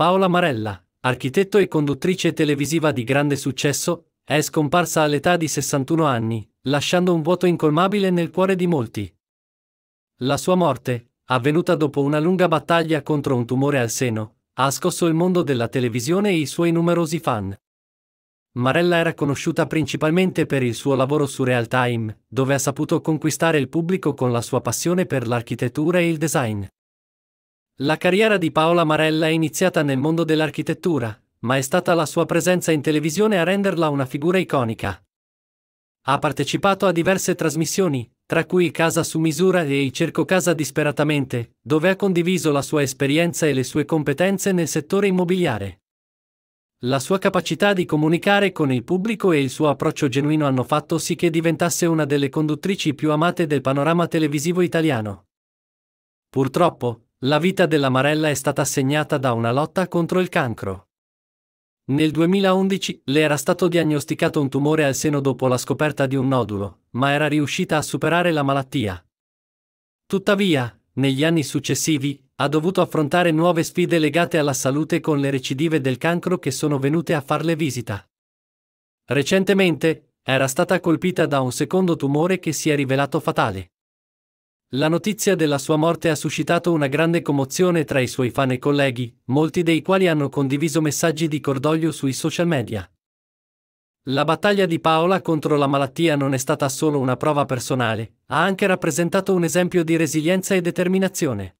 Paola Marella, architetto e conduttrice televisiva di grande successo, è scomparsa all'età di 61 anni, lasciando un vuoto incolmabile nel cuore di molti. La sua morte, avvenuta dopo una lunga battaglia contro un tumore al seno, ha scosso il mondo della televisione e i suoi numerosi fan. Marella era conosciuta principalmente per il suo lavoro su Real Time, dove ha saputo conquistare il pubblico con la sua passione per l'architettura e il design. La carriera di Paola Marella è iniziata nel mondo dell'architettura, ma è stata la sua presenza in televisione a renderla una figura iconica. Ha partecipato a diverse trasmissioni, tra cui Casa su misura e I cerco casa disperatamente, dove ha condiviso la sua esperienza e le sue competenze nel settore immobiliare. La sua capacità di comunicare con il pubblico e il suo approccio genuino hanno fatto sì che diventasse una delle conduttrici più amate del panorama televisivo italiano. Purtroppo, la vita della Marella è stata segnata da una lotta contro il cancro. Nel 2011 le era stato diagnosticato un tumore al seno dopo la scoperta di un nodulo, ma era riuscita a superare la malattia. Tuttavia, negli anni successivi, ha dovuto affrontare nuove sfide legate alla salute con le recidive del cancro che sono venute a farle visita. Recentemente, era stata colpita da un secondo tumore che si è rivelato fatale. La notizia della sua morte ha suscitato una grande commozione tra i suoi fan e colleghi, molti dei quali hanno condiviso messaggi di cordoglio sui social media. La battaglia di Paola contro la malattia non è stata solo una prova personale, ha anche rappresentato un esempio di resilienza e determinazione.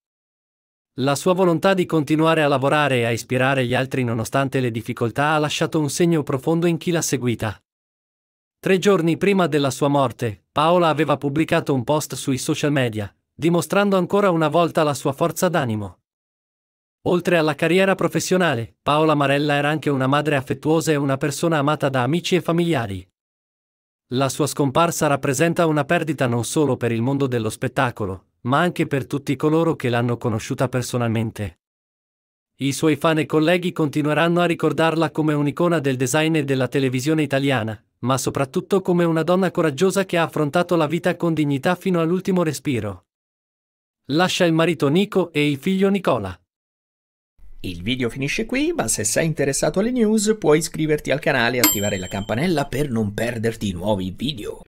La sua volontà di continuare a lavorare e a ispirare gli altri nonostante le difficoltà ha lasciato un segno profondo in chi l'ha seguita. Tre giorni prima della sua morte, Paola aveva pubblicato un post sui social media, dimostrando ancora una volta la sua forza d'animo. Oltre alla carriera professionale, Paola Marella era anche una madre affettuosa e una persona amata da amici e familiari. La sua scomparsa rappresenta una perdita non solo per il mondo dello spettacolo, ma anche per tutti coloro che l'hanno conosciuta personalmente. I suoi fan e colleghi continueranno a ricordarla come un'icona del design e della televisione italiana, ma soprattutto come una donna coraggiosa che ha affrontato la vita con dignità fino all'ultimo respiro. Lascia il marito Nico e il figlio Nicola. Il video finisce qui, ma se sei interessato alle news puoi iscriverti al canale e attivare la campanella per non perderti nuovi video.